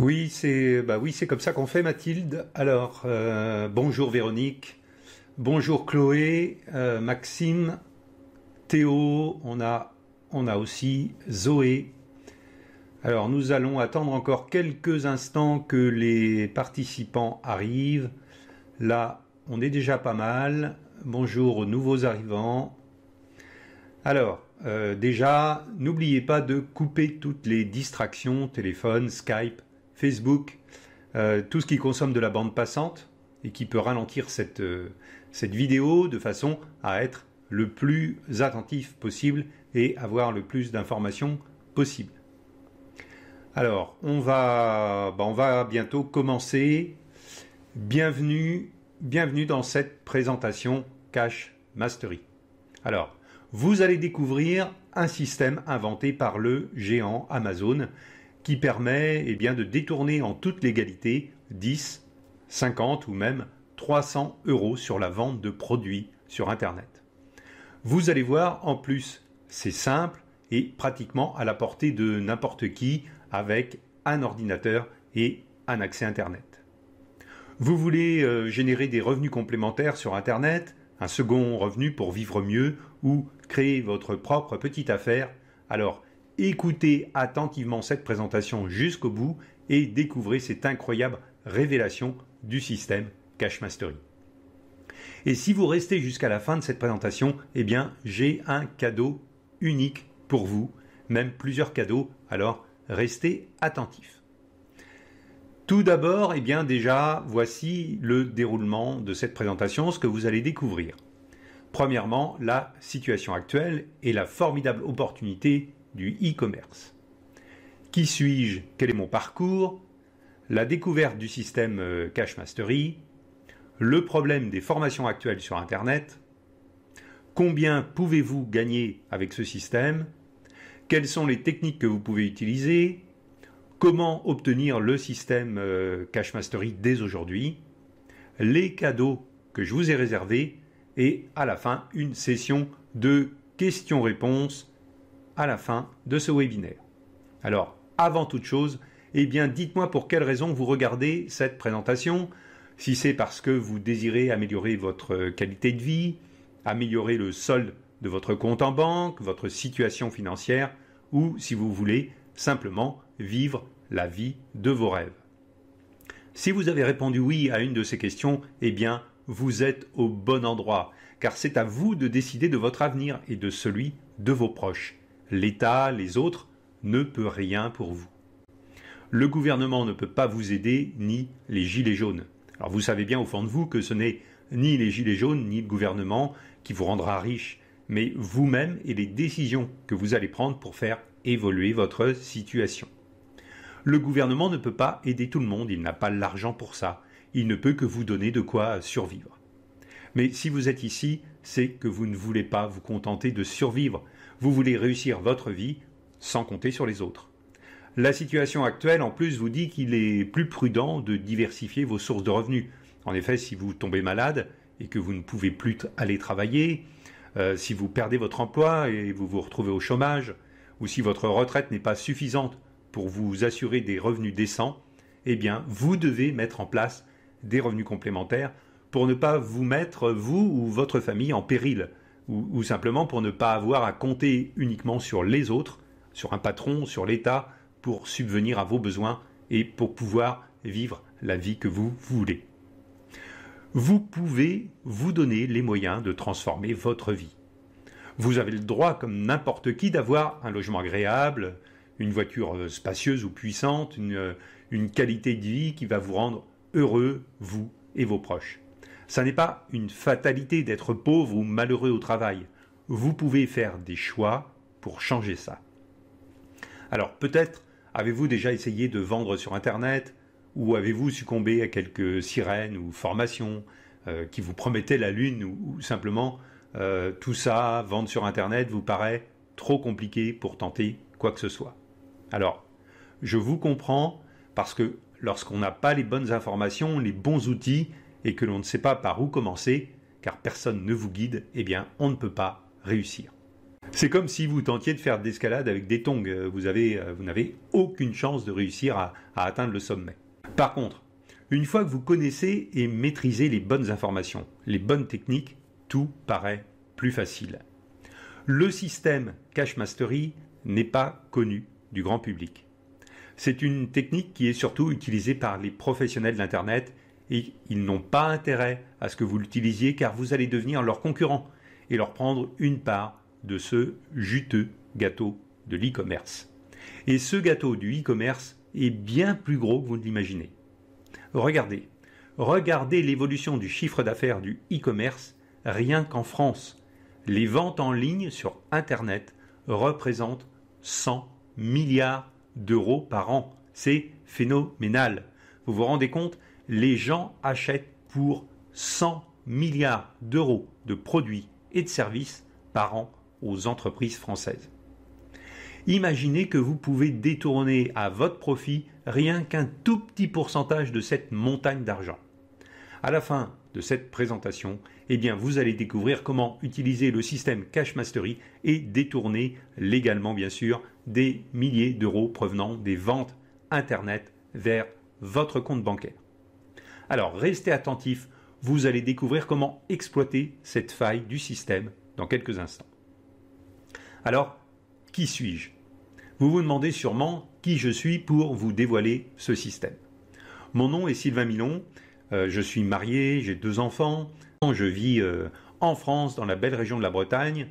Oui, c'est bah oui, comme ça qu'on fait, Mathilde. Alors, euh, bonjour Véronique, bonjour Chloé, euh, Maxime, Théo, on a, on a aussi Zoé. Alors, nous allons attendre encore quelques instants que les participants arrivent. Là, on est déjà pas mal. Bonjour aux nouveaux arrivants. Alors, euh, déjà, n'oubliez pas de couper toutes les distractions, téléphone, Skype, Facebook, euh, tout ce qui consomme de la bande passante et qui peut ralentir euh, cette, vidéo de façon à être le plus attentif possible et avoir le plus d'informations possible. Alors, on va, bah, va bientôt commencer. Bienvenue, bienvenue dans cette présentation Cash Mastery. Alors, vous allez découvrir un système inventé par le géant Amazon qui permet eh bien, de détourner en toute légalité 10, 50 ou même 300 euros sur la vente de produits sur Internet. Vous allez voir, en plus, c'est simple et pratiquement à la portée de n'importe qui avec un ordinateur et un accès Internet. Vous voulez euh, générer des revenus complémentaires sur Internet, un second revenu pour vivre mieux ou créer votre propre petite affaire, alors Écoutez attentivement cette présentation jusqu'au bout et découvrez cette incroyable révélation du système Cash Mastery. Et si vous restez jusqu'à la fin de cette présentation, eh bien, j'ai un cadeau unique pour vous, même plusieurs cadeaux, alors restez attentifs. Tout d'abord, eh bien déjà, voici le déroulement de cette présentation, ce que vous allez découvrir. Premièrement, la situation actuelle et la formidable opportunité du e-commerce. Qui suis-je Quel est mon parcours La découverte du système euh, Cash Mastery Le problème des formations actuelles sur Internet Combien pouvez-vous gagner avec ce système Quelles sont les techniques que vous pouvez utiliser Comment obtenir le système euh, Cash Mastery dès aujourd'hui Les cadeaux que je vous ai réservés et à la fin une session de questions-réponses à la fin de ce webinaire. Alors, avant toute chose, eh bien, dites-moi pour quelle raison vous regardez cette présentation. Si c'est parce que vous désirez améliorer votre euh, qualité de vie, améliorer le solde de votre compte en banque, votre situation financière, ou si vous voulez simplement vivre la vie de vos rêves. Si vous avez répondu oui à une de ces questions, eh bien, vous êtes au bon endroit, car c'est à vous de décider de votre avenir et de celui de vos proches l'État, les autres, ne peut rien pour vous. Le gouvernement ne peut pas vous aider, ni les Gilets jaunes. Alors vous savez bien au fond de vous que ce n'est ni les Gilets jaunes, ni le gouvernement qui vous rendra riche, mais vous-même et les décisions que vous allez prendre pour faire évoluer votre situation. Le gouvernement ne peut pas aider tout le monde, il n'a pas l'argent pour ça, il ne peut que vous donner de quoi survivre. Mais si vous êtes ici, c'est que vous ne voulez pas vous contenter de survivre, vous voulez réussir votre vie sans compter sur les autres. La situation actuelle, en plus, vous dit qu'il est plus prudent de diversifier vos sources de revenus. En effet, si vous tombez malade et que vous ne pouvez plus aller travailler, euh, si vous perdez votre emploi et vous vous retrouvez au chômage, ou si votre retraite n'est pas suffisante pour vous assurer des revenus décents, eh bien, vous devez mettre en place des revenus complémentaires pour ne pas vous mettre, vous ou votre famille, en péril ou, simplement pour ne pas avoir à compter uniquement sur les autres, sur un patron, sur l'État, pour subvenir à vos besoins et pour pouvoir vivre la vie que vous voulez. Vous pouvez vous donner les moyens de transformer votre vie. Vous avez le droit, comme n'importe qui, d'avoir un logement agréable, une voiture euh, spacieuse ou puissante, euh, une qualité de vie qui va vous rendre heureux, vous et vos proches. Ça n'est pas une fatalité d'être pauvre ou malheureux au travail. Vous pouvez faire des choix pour changer ça. Alors peut-être avez-vous déjà essayé de vendre sur Internet ou avez-vous succombé à quelques sirènes ou formations euh, qui vous promettaient la lune ou, simplement euh, tout ça, vendre sur Internet, vous paraît trop compliqué pour tenter quoi que ce soit. Alors, je vous comprends parce que lorsqu'on n'a pas les bonnes informations, les bons outils, et que l'on ne sait pas par où commencer, car personne ne vous guide, eh bien on ne peut pas réussir. C'est comme si vous tentiez de faire de l'escalade avec des tongs, euh, vous, avez, euh, vous n'avez aucune chance de réussir à, à atteindre le sommet. Par contre, une fois que vous connaissez et maîtrisez les bonnes informations, les bonnes techniques, tout paraît plus facile. Le système Cash Mastery n'est pas connu du grand public. C'est une technique qui est surtout utilisée par les professionnels d'Internet et ils n'ont pas intérêt à ce que vous l'utilisiez car vous allez devenir leur concurrent et leur prendre une part de ce juteux gâteau de l'e-commerce. Et ce gâteau du e-commerce est bien plus gros que vous ne l'imaginez. Regardez, regardez l'évolution du chiffre d'affaires du e-commerce rien qu'en France. Les ventes en ligne sur Internet représentent 100 milliards d'euros par an. C'est phénoménal. Vous vous rendez compte les gens achètent pour 100 milliards d'euros de produits et de services par an aux entreprises françaises. Imaginez que vous pouvez détourner à votre profit rien qu'un tout petit pourcentage de cette montagne d'argent. À la fin de cette présentation, eh bien, vous allez découvrir comment utiliser le système Cash Mastery et détourner légalement, bien sûr, des milliers d'euros provenant des ventes Internet vers votre compte bancaire. Alors restez attentifs, vous allez découvrir comment exploiter cette faille du système dans quelques instants. Alors, qui suis-je Vous vous demandez sûrement qui je suis pour vous dévoiler ce système. Mon nom est Sylvain Milon, euh, je suis marié, j'ai deux enfants, je vis euh, en France, dans la belle région de la Bretagne,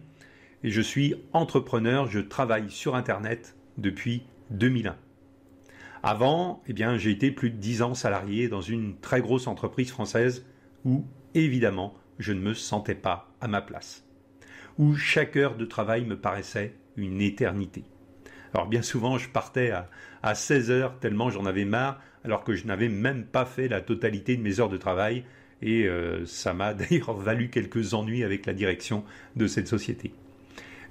et je suis entrepreneur, je travaille sur Internet depuis 2001. Avant, eh bien, j'ai été plus de 10 ans salarié dans une très grosse entreprise française où, évidemment, je ne me sentais pas à ma place. Où chaque heure de travail me paraissait une éternité. Alors bien souvent, je partais à, 16 heures tellement j'en avais marre, alors que je n'avais même pas fait la totalité de mes heures de travail, et euh, ça m'a d'ailleurs valu quelques ennuis avec la direction de cette société.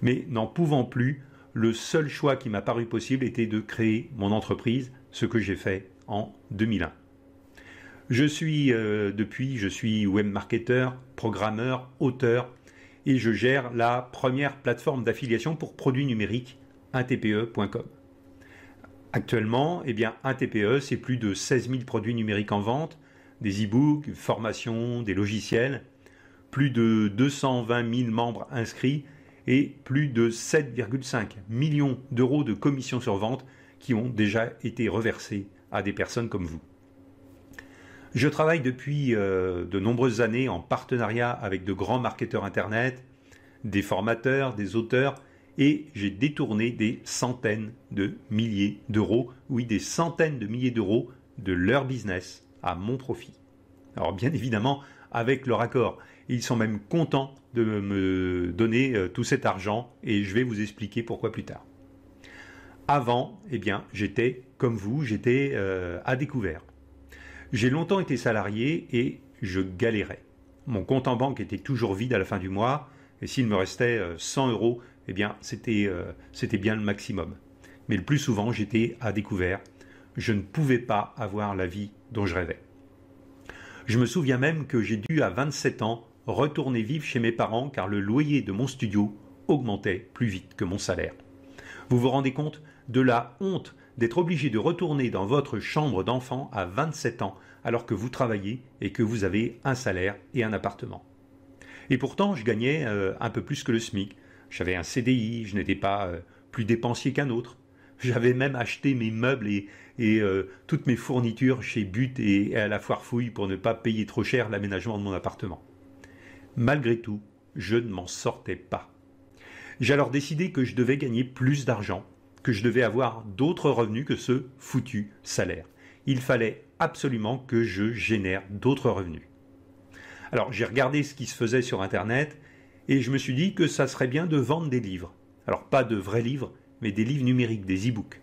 Mais n'en pouvant plus, le seul choix qui m'a paru possible était de créer mon entreprise ce que j'ai fait en 2001. Je suis euh, depuis, je suis webmarketeur, programmeur, auteur et je gère la première plateforme d'affiliation pour produits numériques, e intpe.com. Actuellement, eh bien, e, c'est plus de 16 000 produits numériques en vente, des e-books, formations, des logiciels, plus de 220 000 membres inscrits et plus de 7,5 millions d'euros de commissions sur vente qui ont déjà été reversés à des personnes comme vous. Je travaille depuis euh, de nombreuses années en partenariat avec de grands marketeurs Internet, des formateurs, des auteurs, et j'ai détourné des centaines de milliers d'euros, oui des centaines de milliers d'euros de leur business à mon profit. Alors bien évidemment, avec leur accord, ils sont même contents de me donner euh, tout cet argent et je vais vous expliquer pourquoi plus tard. Avant, eh bien, j'étais comme vous, j'étais euh, à découvert. J'ai longtemps été salarié et je galérais. Mon compte en banque était toujours vide à la fin du mois, et s'il me restait 100 euh, euros, eh bien, euh, c'était bien le maximum. Mais le plus souvent, j'étais à découvert. Je ne pouvais pas avoir la vie dont je rêvais. Je me souviens même que j'ai dû à 27 ans retourner vivre chez mes parents car le loyer de mon studio augmentait plus vite que mon salaire. Vous vous rendez compte de la honte d'être obligé de retourner dans votre chambre d'enfant à 27 ans alors que vous travaillez et que vous avez un salaire et un appartement. Et pourtant, je gagnais euh, un peu plus que le SMIC. J'avais un CDI, je n'étais pas euh, plus dépensier qu'un autre. J'avais même acheté mes meubles et, euh, toutes mes fournitures chez But et à la foire fouille pour ne pas payer trop cher l'aménagement de mon appartement. Malgré tout, je ne m'en sortais pas. J'ai alors décidé que je devais gagner plus d'argent que je devais avoir d'autres revenus que ce foutu salaire. Il fallait absolument que je génère d'autres revenus. Alors j'ai regardé ce qui se faisait sur Internet et je me suis dit que ça serait bien de vendre des livres. Alors pas de vrais livres, mais des livres numériques, des e-books.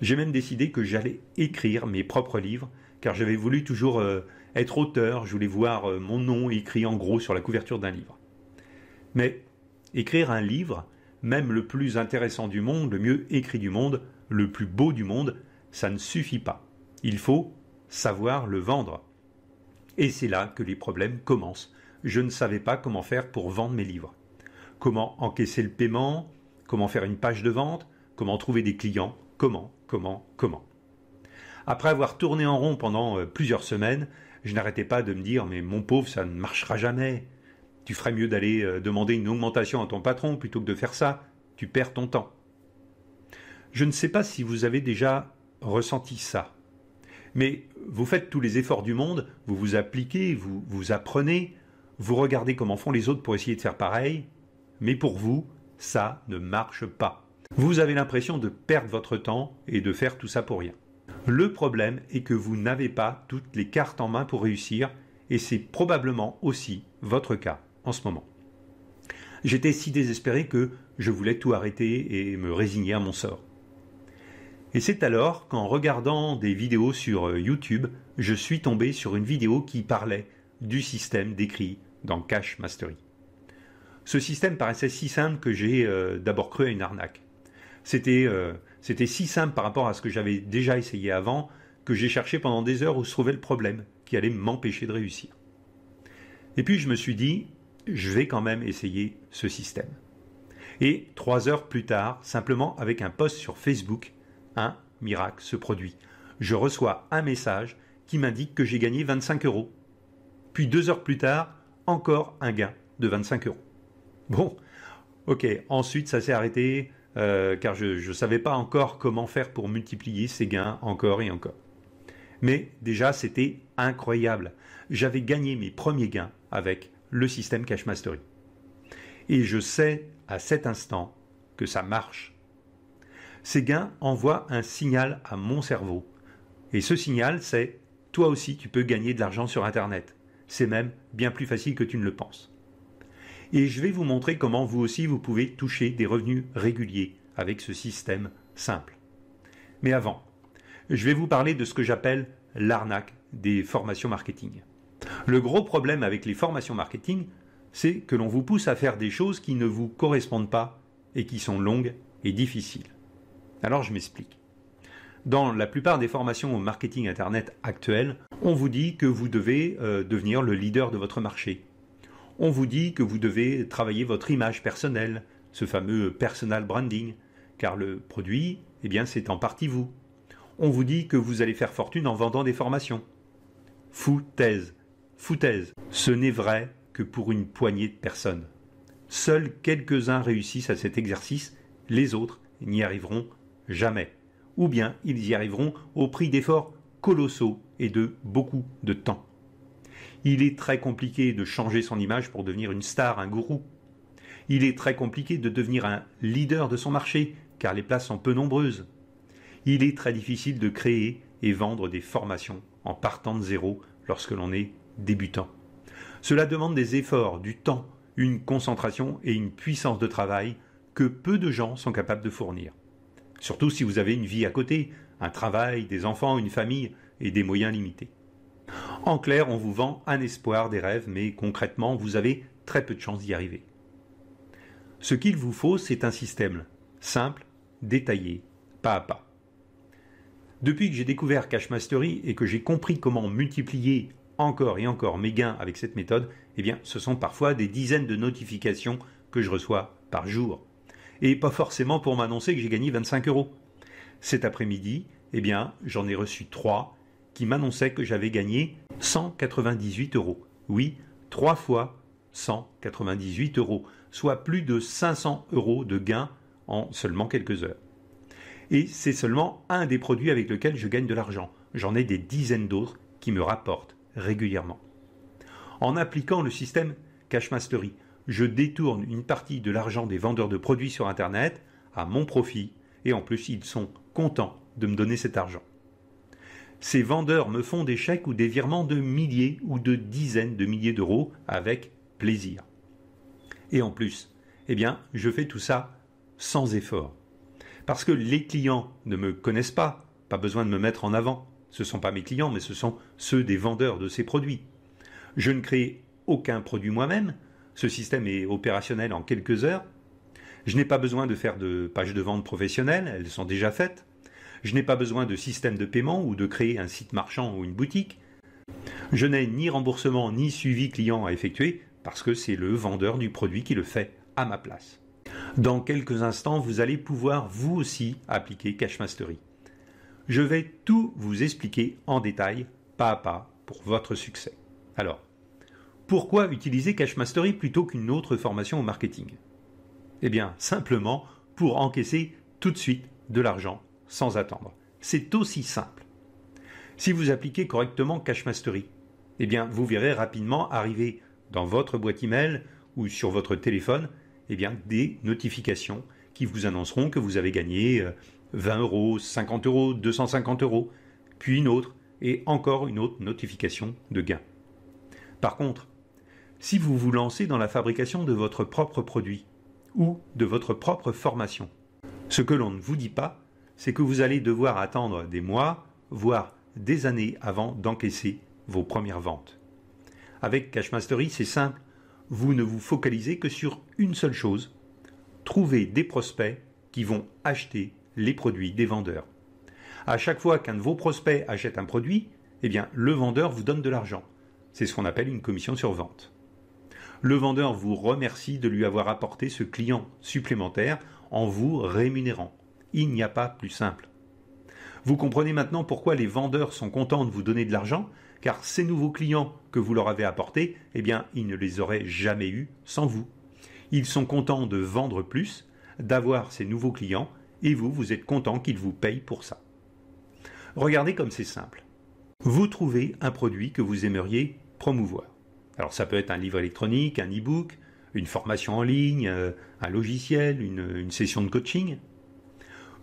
J'ai même décidé que j'allais écrire mes propres livres, car j'avais voulu toujours euh, être auteur, je voulais voir euh, mon nom écrit en gros sur la couverture d'un livre. Mais écrire un livre, même le plus intéressant du monde, le mieux écrit du monde, le plus beau du monde, ça ne suffit pas. Il faut savoir le vendre. Et c'est là que les problèmes commencent. Je ne savais pas comment faire pour vendre mes livres. Comment encaisser le paiement, comment faire une page de vente, comment trouver des clients, comment, comment, comment. Après avoir tourné en rond pendant euh, plusieurs semaines, je n'arrêtais pas de me dire mais mon pauvre, ça ne marchera jamais. Tu ferais mieux d'aller euh, demander une augmentation à ton patron plutôt que de faire ça. Tu perds ton temps. Je ne sais pas si vous avez déjà ressenti ça. Mais vous faites tous les efforts du monde, vous vous appliquez, vous, vous apprenez, vous regardez comment font les autres pour essayer de faire pareil, mais pour vous, ça ne marche pas. Vous avez l'impression de perdre votre temps et de faire tout ça pour rien. Le problème est que vous n'avez pas toutes les cartes en main pour réussir, et c'est probablement aussi votre cas en ce moment. J'étais si désespéré que je voulais tout arrêter et me résigner à mon sort. Et c'est alors qu'en regardant des vidéos sur euh, YouTube, je suis tombé sur une vidéo qui parlait du système décrit dans Cache Mastery. Ce système paraissait si simple que j'ai euh, d'abord cru à une arnaque. Euh, c'était si simple par rapport à ce que j'avais déjà essayé avant que j'ai cherché pendant des heures où se trouvait le problème qui allait m'empêcher de réussir. Et puis je me suis dit, je vais quand même essayer ce système. Et trois heures plus tard, simplement avec un post sur Facebook, un miracle se produit. Je reçois un message qui m'indique que j'ai gagné 25 euros. Puis deux heures plus tard, encore un gain de 25 euros. Bon, ok, ensuite ça s'est arrêté euh, car je ne savais pas encore comment faire pour multiplier ces gains encore et encore. Mais déjà, c'était incroyable. J'avais gagné mes premiers gains avec le système Cash Mastery. Et je sais à cet instant que ça marche. Ces gains envoient un signal à mon cerveau. Et ce signal, c'est toi aussi tu peux gagner de l'argent sur Internet. C'est même bien plus facile que tu ne le penses. Et je vais vous montrer comment vous aussi vous pouvez toucher des revenus réguliers avec ce système simple. Mais avant, je vais vous parler de ce que j'appelle l'arnaque des formations marketing. Le gros problème avec les formations marketing, c'est que l'on vous pousse à faire des choses qui ne vous correspondent pas et qui sont longues et difficiles. Alors je m'explique. Dans la plupart des formations au marketing Internet actuelles, on vous dit que vous devez euh, devenir le leader de votre marché. On vous dit que vous devez travailler votre image personnelle, ce fameux personal branding, car le produit, eh bien, c'est en partie vous. On vous dit que vous allez faire fortune en vendant des formations. Fou, thèse Foutaise. Ce n'est vrai que pour une poignée de personnes. Seuls quelques-uns réussissent à cet exercice, les autres n'y arriveront jamais. Ou bien ils y arriveront au prix d'efforts colossaux et de beaucoup de temps. Il est très compliqué de changer son image pour devenir une star, un gourou. Il est très compliqué de devenir un leader de son marché, car les places sont peu nombreuses. Il est très difficile de créer et vendre des formations en partant de zéro lorsque l'on est débutant. Cela demande des efforts, du temps, une concentration et une puissance de travail que peu de gens sont capables de fournir. Surtout si vous avez une vie à côté, un travail, des enfants, une famille et des moyens limités. En clair, on vous vend un espoir, des rêves, mais concrètement, vous avez très peu de chances d'y arriver. Ce qu'il vous faut, c'est un système simple, détaillé, pas à pas. Depuis que j'ai découvert Cash Mastery et que j'ai compris comment multiplier encore et encore mes gains avec cette méthode, eh bien, ce sont parfois des dizaines de notifications que je reçois par jour. Et pas forcément pour m'annoncer que j'ai gagné 25 euros. Cet après-midi, eh bien, j'en ai reçu trois qui m'annonçaient que j'avais gagné 198 euros. Oui, trois fois 198 euros, soit plus de 500 euros de gains en seulement quelques heures. Et c'est seulement un des produits avec lequel je gagne de l'argent. J'en ai des dizaines d'autres qui me rapportent régulièrement. En appliquant le système Cash Mastery, je détourne une partie de l'argent des vendeurs de produits sur Internet à mon profit et en plus ils sont contents de me donner cet argent. Ces vendeurs me font des chèques ou des virements de milliers ou de dizaines de milliers d'euros avec plaisir. Et en plus, eh bien, je fais tout ça sans effort. Parce que les clients ne me connaissent pas, pas besoin de me mettre en avant. Ce ne sont pas mes clients, mais ce sont ceux des vendeurs de ces produits. Je ne crée aucun produit moi-même. Ce système est opérationnel en quelques heures. Je n'ai pas besoin de faire de pages de vente professionnelles, elles sont déjà faites. Je n'ai pas besoin de système de paiement ou de créer un site marchand ou une boutique. Je n'ai ni remboursement ni suivi client à effectuer parce que c'est le vendeur du produit qui le fait à ma place. Dans quelques instants, vous allez pouvoir vous aussi appliquer Cash Mastery. Je vais tout vous expliquer en détail, pas à pas, pour votre succès. Alors, pourquoi utiliser Cash Mastery plutôt qu'une autre formation au marketing Eh bien, simplement pour encaisser tout de suite de l'argent sans attendre. C'est aussi simple. Si vous appliquez correctement Cash Mastery, eh bien, vous verrez rapidement arriver dans votre boîte email ou sur votre téléphone, eh bien, des notifications qui vous annonceront que vous avez gagné euh, 20 euros, 50 euros, 250 euros, puis une autre, et encore une autre notification de gain. Par contre, si vous vous lancez dans la fabrication de votre propre produit ou de votre propre formation, ce que l'on ne vous dit pas, c'est que vous allez devoir attendre des mois, voire des années avant d'encaisser vos premières ventes. Avec Cashmastery, c'est simple, vous ne vous focalisez que sur une seule chose, trouver des prospects qui vont acheter les produits des vendeurs. À chaque fois qu'un de vos prospects achète un produit, eh bien, le vendeur vous donne de l'argent. C'est ce qu'on appelle une commission sur vente. Le vendeur vous remercie de lui avoir apporté ce client supplémentaire en vous rémunérant. Il n'y a pas plus simple. Vous comprenez maintenant pourquoi les vendeurs sont contents de vous donner de l'argent, car ces nouveaux clients que vous leur avez apportés, eh bien, ils ne les auraient jamais eus sans vous. Ils sont contents de vendre plus, d'avoir ces nouveaux clients et vous, vous êtes content qu'il vous paye pour ça. Regardez comme c'est simple. Vous trouvez un produit que vous aimeriez promouvoir. Alors ça peut être un livre électronique, un e-book, une formation en ligne, euh, un logiciel, une, session de coaching.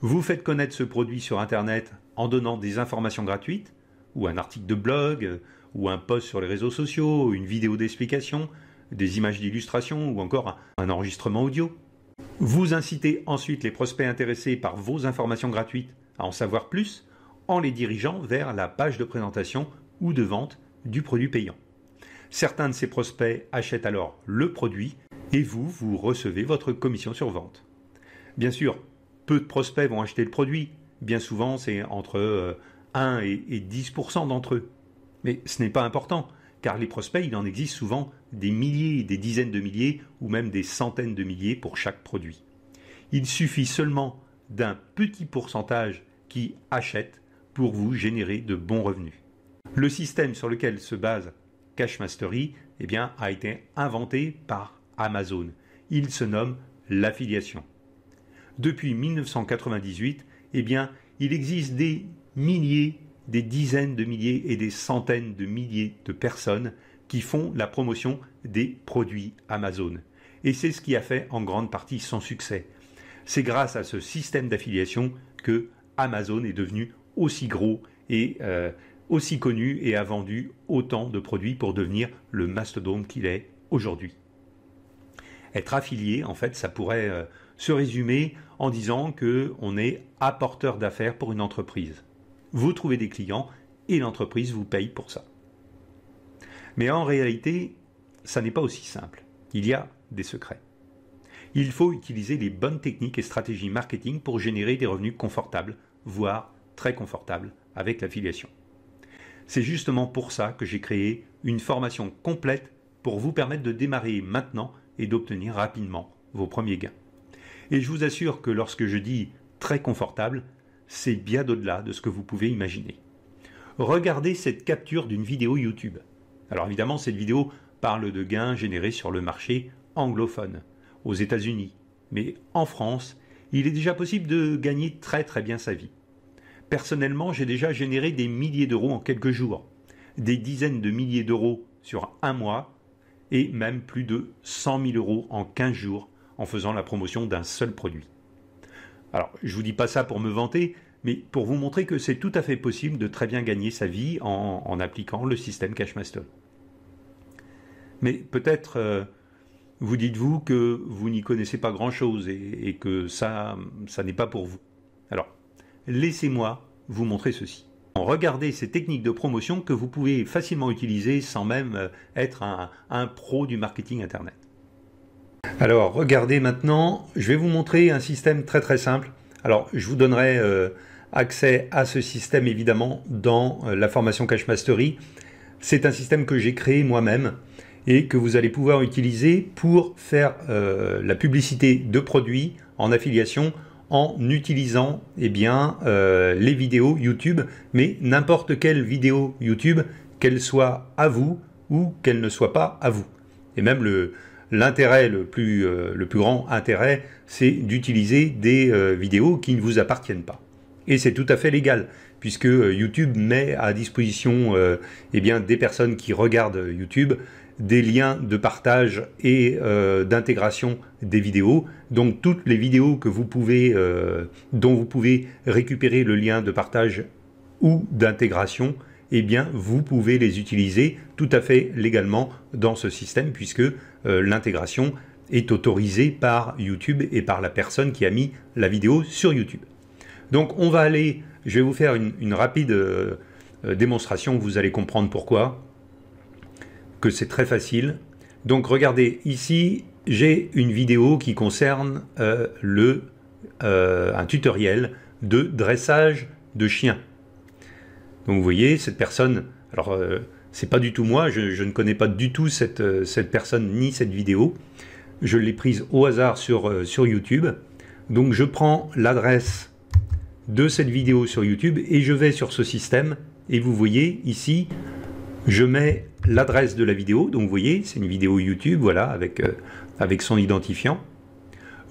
Vous faites connaître ce produit sur Internet en donnant des informations gratuites, ou un article de blog, euh, ou un post sur les réseaux sociaux, une vidéo d'explication, des images d'illustration, ou encore un enregistrement audio. Vous incitez ensuite les prospects intéressés par vos informations gratuites à en savoir plus en les dirigeant vers la page de présentation ou de vente du produit payant. Certains de ces prospects achètent alors le produit et vous, vous recevez votre commission sur vente. Bien sûr, peu de prospects vont acheter le produit. Bien souvent, c'est entre 1 euh, et 10% d'entre eux. Mais ce n'est pas important car les prospects, il en existe souvent des milliers, des dizaines de milliers ou même des centaines de milliers pour chaque produit. Il suffit seulement d'un petit pourcentage qui achète pour vous générer de bons revenus. Le système sur lequel se base Cash Mastery eh bien, a été inventé par Amazon. Il se nomme l'affiliation. Depuis 1998, eh bien, il existe des milliers des dizaines de milliers et des centaines de milliers de personnes qui font la promotion des produits Amazon. Et c'est ce qui a fait en grande partie son succès. C'est grâce à ce système d'affiliation que Amazon est devenu aussi gros et euh, aussi connu et a vendu autant de produits pour devenir le mastodonte qu'il est aujourd'hui. Être affilié, en fait, ça pourrait euh, se résumer en disant que on est apporteur d'affaires pour une entreprise vous trouvez des clients et l'entreprise vous paye pour ça. Mais en réalité, ça n'est pas aussi simple. Il y a des secrets. Il faut utiliser les bonnes techniques et stratégies marketing pour générer des revenus confortables, voire très confortables, avec l'affiliation. C'est justement pour ça que j'ai créé une formation complète pour vous permettre de démarrer maintenant et d'obtenir rapidement vos premiers gains. Et je vous assure que lorsque je dis très confortable, c'est bien au-delà de ce que vous pouvez imaginer. Regardez cette capture d'une vidéo YouTube. Alors évidemment, cette vidéo parle de gains générés sur le marché anglophone, aux États-Unis, mais en France, il est déjà possible de gagner très très bien sa vie. Personnellement, j'ai déjà généré des milliers d'euros en quelques jours, des dizaines de milliers d'euros sur un mois, et même plus de 100 000 euros en 15 jours en faisant la promotion d'un seul produit. Alors, je ne vous dis pas ça pour me vanter, mais pour vous montrer que c'est tout à fait possible de très bien gagner sa vie en, appliquant le système Cashmaster. Mais peut-être euh, vous dites-vous que vous n'y connaissez pas grand-chose et, que ça, ça n'est pas pour vous. Alors, laissez-moi vous montrer ceci. Regardez ces techniques de promotion que vous pouvez facilement utiliser sans même euh, être un pro du marketing Internet. Alors regardez maintenant, je vais vous montrer un système très très simple. Alors je vous donnerai euh, accès à ce système évidemment dans euh, la formation Cash Mastery. C'est un système que j'ai créé moi-même et que vous allez pouvoir utiliser pour faire euh, la publicité de produits en affiliation en utilisant eh bien, les vidéos YouTube, mais n'importe quelle vidéo YouTube, qu'elle soit à vous ou qu'elle ne soit pas à vous. Et même le, l'intérêt, euh, le, plus, grand intérêt, c'est d'utiliser des euh, vidéos qui ne vous appartiennent pas. Et c'est tout à fait légal, puisque euh, YouTube met à disposition eh bien, des personnes qui regardent YouTube des liens de partage et d'intégration des vidéos. Donc toutes les vidéos que vous pouvez, dont vous pouvez récupérer le lien de partage ou d'intégration eh bien, vous pouvez les utiliser tout à fait légalement dans ce système puisque euh, l'intégration est autorisée par YouTube et par la personne qui a mis la vidéo sur YouTube. Donc, on va aller, je vais vous faire une, rapide euh, euh, démonstration, vous allez comprendre pourquoi, que c'est très facile. Donc, regardez, ici, j'ai une vidéo qui concerne le, un tutoriel de dressage de chiens. Donc vous voyez, cette personne, alors euh, c'est pas du tout moi, je, ne connais pas du tout cette, euh, cette personne ni cette vidéo. Je l'ai prise au hasard sur, euh, sur YouTube. Donc je prends l'adresse de cette vidéo sur YouTube et je vais sur ce système. Et vous voyez ici, je mets l'adresse de la vidéo. Donc vous voyez, c'est une vidéo YouTube, voilà, avec, avec son identifiant.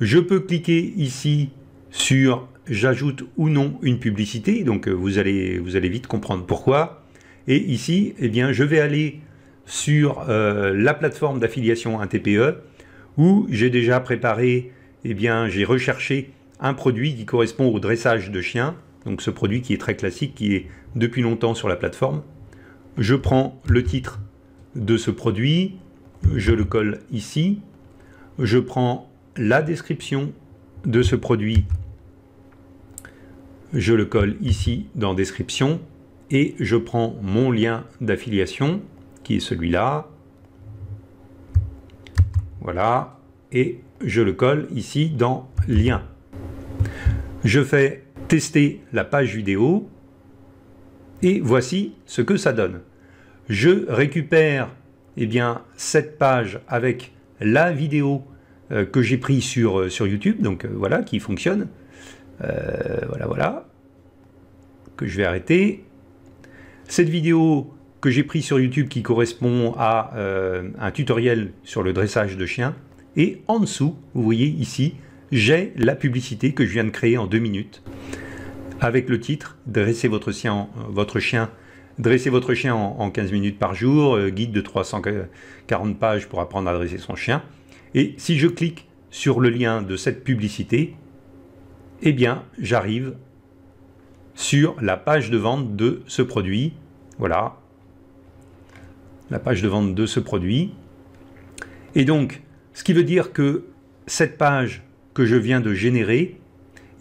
Je peux cliquer ici sur j'ajoute ou non une publicité, donc euh, vous allez, vous allez vite comprendre pourquoi. Et ici, eh bien, je vais aller sur euh, la plateforme d'affiliation 1TPE où j'ai déjà préparé, eh bien, j'ai recherché un produit qui correspond au dressage de chiens, donc ce produit qui est très classique, qui est depuis longtemps sur la plateforme. Je prends le titre de ce produit, je le colle ici, je prends la description de ce produit je le colle ici dans description et je prends mon lien d'affiliation qui est celui-là. Voilà, et je le colle ici dans lien. Je fais tester la page vidéo et voici ce que ça donne. Je récupère eh bien, cette page avec la vidéo euh, que j'ai prise sur, euh, sur YouTube, donc euh, voilà, qui fonctionne. Euh, voilà, voilà. Que je vais arrêter. Cette vidéo que j'ai prise sur YouTube qui correspond à euh, un tutoriel sur le dressage de chiens. Et en dessous, vous voyez ici, j'ai la publicité que je viens de créer en deux minutes avec le titre « Dressez votre chien, votre chien, dressez votre chien en, 15 minutes par jour, euh, guide de 340 pages pour apprendre à dresser son chien ». Et si je clique sur le lien de cette publicité, eh bien, j'arrive sur la page de vente de ce produit. Voilà, la page de vente de ce produit. Et donc, ce qui veut dire que cette page que je viens de générer,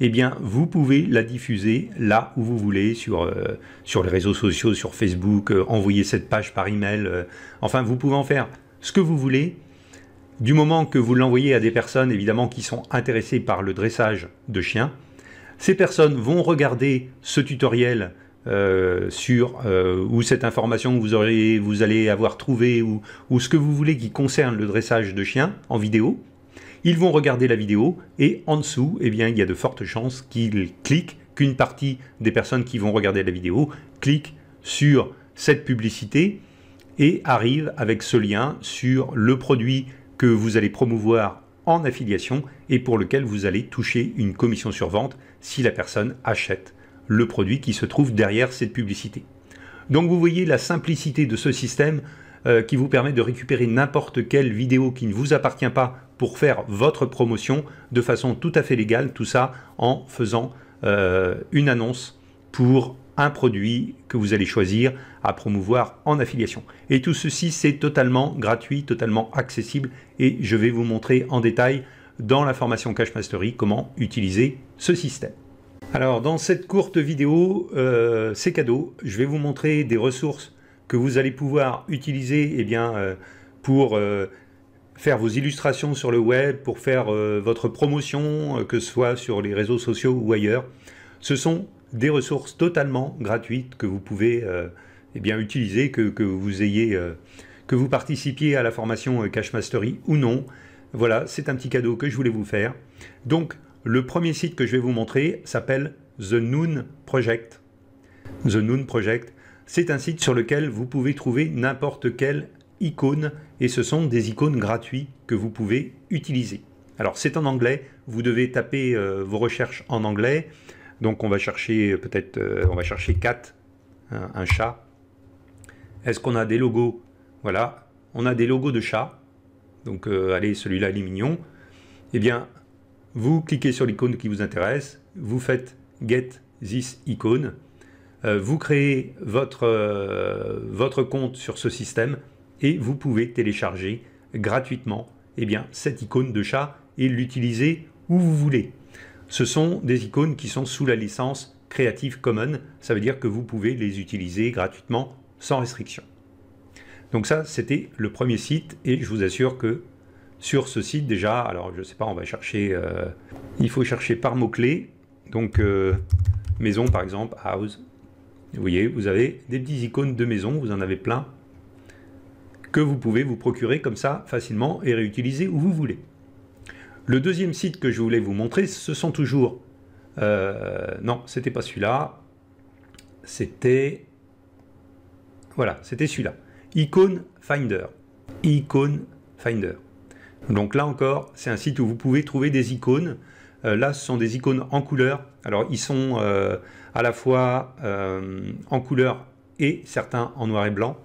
eh bien, vous pouvez la diffuser là où vous voulez, sur, euh, sur les réseaux sociaux, sur Facebook, euh, envoyer cette page par email. Euh, enfin, vous pouvez en faire ce que vous voulez. Du moment que vous l'envoyez à des personnes évidemment qui sont intéressées par le dressage de chiens, ces personnes vont regarder ce tutoriel euh, sur euh, ou cette information que vous, vous allez avoir trouvée ou, ce que vous voulez qui concerne le dressage de chiens en vidéo, ils vont regarder la vidéo et en dessous, eh bien, il y a de fortes chances qu'ils cliquent, qu'une partie des personnes qui vont regarder la vidéo cliquent sur cette publicité et arrive avec ce lien sur le produit que vous allez promouvoir en affiliation et pour lequel vous allez toucher une commission sur vente si la personne achète le produit qui se trouve derrière cette publicité. Donc vous voyez la simplicité de ce système euh, qui vous permet de récupérer n'importe quelle vidéo qui ne vous appartient pas pour faire votre promotion de façon tout à fait légale, tout ça en faisant euh, une annonce pour produit que vous allez choisir à promouvoir en affiliation. Et tout ceci, c'est totalement gratuit, totalement accessible et je vais vous montrer en détail dans la formation Cash Mastery comment utiliser ce système. Alors dans cette courte vidéo, euh, c'est cadeau, je vais vous montrer des ressources que vous allez pouvoir utiliser et eh bien, euh, pour euh, faire vos illustrations sur le web, pour faire votre promotion, que ce soit sur les réseaux sociaux ou ailleurs. Ce sont des ressources totalement gratuites que vous pouvez euh, eh bien, utiliser, que, que vous ayez, euh, que vous participiez à la formation euh, Cash Mastery ou non. Voilà, c'est un petit cadeau que je voulais vous faire. Donc, le premier site que je vais vous montrer s'appelle The Noon Project. The Noon Project, c'est un site sur lequel vous pouvez trouver n'importe quelle icône et ce sont des icônes gratuites que vous pouvez utiliser. Alors c'est en anglais, vous devez taper vos recherches en anglais donc on va chercher euh, peut-être, euh, on va chercher 4, hein, un chat. Est-ce qu'on a des logos Voilà, on a des logos de chat. Donc euh, allez, celui-là, il est mignon. Eh bien, vous cliquez sur l'icône qui vous intéresse, vous faites Get This icône vous créez votre, votre compte sur ce système et vous pouvez télécharger gratuitement eh bien, cette icône de chat et l'utiliser où vous voulez ce sont des icônes qui sont sous la licence Creative Commons. Ça veut dire que vous pouvez les utiliser gratuitement sans restriction. Donc ça, c'était le premier site et je vous assure que sur ce site déjà, alors je ne sais pas, on va chercher, euh, il faut chercher par mots-clés. Donc euh, maison par exemple, house. Vous voyez, vous avez des petites icônes de maison, vous en avez plein que vous pouvez vous procurer comme ça facilement et réutiliser où vous voulez. Le deuxième site que je voulais vous montrer, ce sont toujours... non, euh, non, c'était pas celui-là. C'était... Voilà, c'était celui-là. Icon Finder. Icon Finder. Donc là encore, c'est un site où vous pouvez trouver des icônes. Euh, là, ce sont des icônes en couleur. Alors, ils sont euh, à la fois en couleur et certains en noir et blanc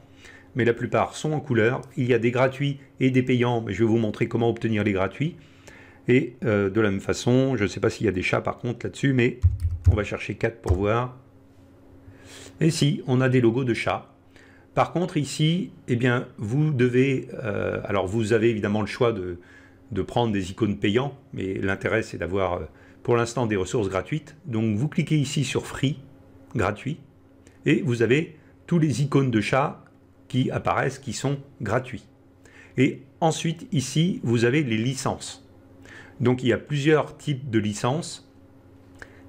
mais la plupart sont en couleur. Il y a des gratuits et des payants, mais je vais vous montrer comment obtenir les gratuits. Et euh, de la même façon, je ne sais pas s'il y a des chats par contre là-dessus, mais on va chercher 4 pour voir. Et si, on a des logos de chats. Par contre, ici, eh bien, vous devez... Euh, alors, vous avez évidemment le choix de, de prendre des icônes payants, mais l'intérêt, c'est d'avoir euh, pour l'instant des ressources gratuites. Donc, vous cliquez ici sur Free, gratuit, et vous avez tous les icônes de chats qui apparaissent, qui sont gratuits. Et ensuite, ici, vous avez les licences. Donc il y a plusieurs types de licences,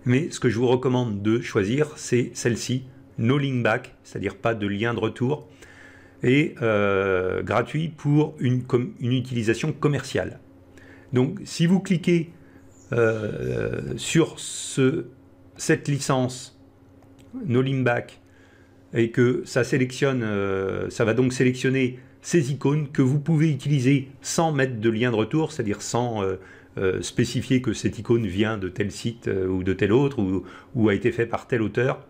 mais ce que je vous recommande de choisir, c'est celle-ci, no link back, c'est-à-dire pas de lien de retour, et euh, gratuit pour une, utilisation commerciale. Donc si vous cliquez euh, sur cette licence no link back et que ça sélectionne, euh, ça va donc sélectionner ces icônes que vous pouvez utiliser sans mettre de lien de retour, c'est-à-dire sans euh, spécifier que cette icône vient de tel site euh, ou de tel autre ou, a été fait par tel auteur.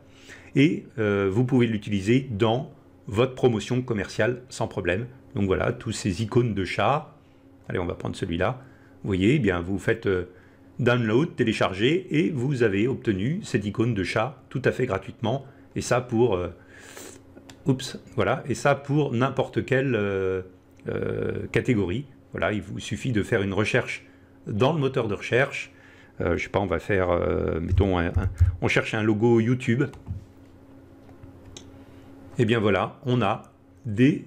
Et euh, vous pouvez l'utiliser dans votre promotion commerciale sans problème. Donc voilà, tous ces icônes de chat. Allez, on va prendre celui-là. Vous voyez, eh bien, vous faites download, télécharger et vous avez obtenu cette icône de chat tout à fait gratuitement. Et ça pour... Oups, voilà, et ça pour n'importe quelle catégorie. Voilà, il vous suffit de faire une recherche dans le moteur de recherche. Euh, je sais pas, on va faire, euh, mettons, on cherche un logo YouTube. Et eh bien voilà, on a des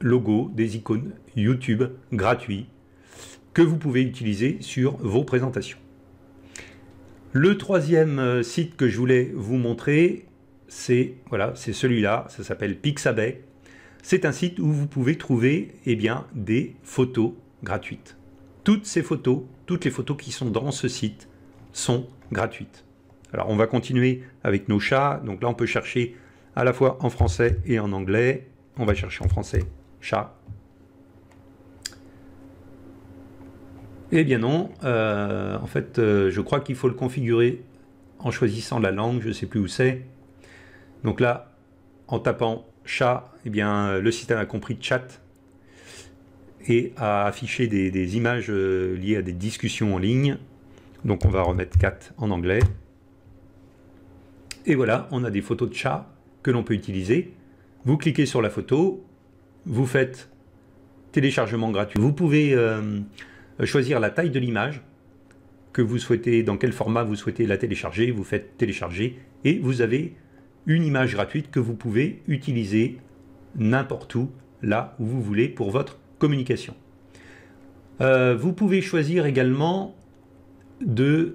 logos, des icônes YouTube gratuits que vous pouvez utiliser sur vos présentations. Le troisième euh, site que je voulais vous montrer, c'est voilà, c'est celui-là, ça s'appelle Pixabay. C'est un site où vous pouvez trouver eh bien, des photos gratuites. Toutes ces photos, toutes les photos qui sont dans ce site sont gratuites. Alors on va continuer avec nos chats. Donc là on peut chercher à la fois en français et en anglais. On va chercher en français chat. Eh bien non, euh, en fait euh, je crois qu'il faut le configurer en choisissant la langue, je ne sais plus où c'est. Donc là, en tapant chat, eh bien, le système a compris chat et à afficher des, images euh, liées à des discussions en ligne. Donc on va remettre 4 en anglais. Et voilà, on a des photos de chat que l'on peut utiliser. Vous cliquez sur la photo, vous faites téléchargement gratuit. Vous pouvez euh, choisir la taille de l'image que vous souhaitez, dans quel format vous souhaitez la télécharger, vous faites télécharger et vous avez une image gratuite que vous pouvez utiliser n'importe où, là où vous voulez, pour votre communication. Euh, vous pouvez choisir également de,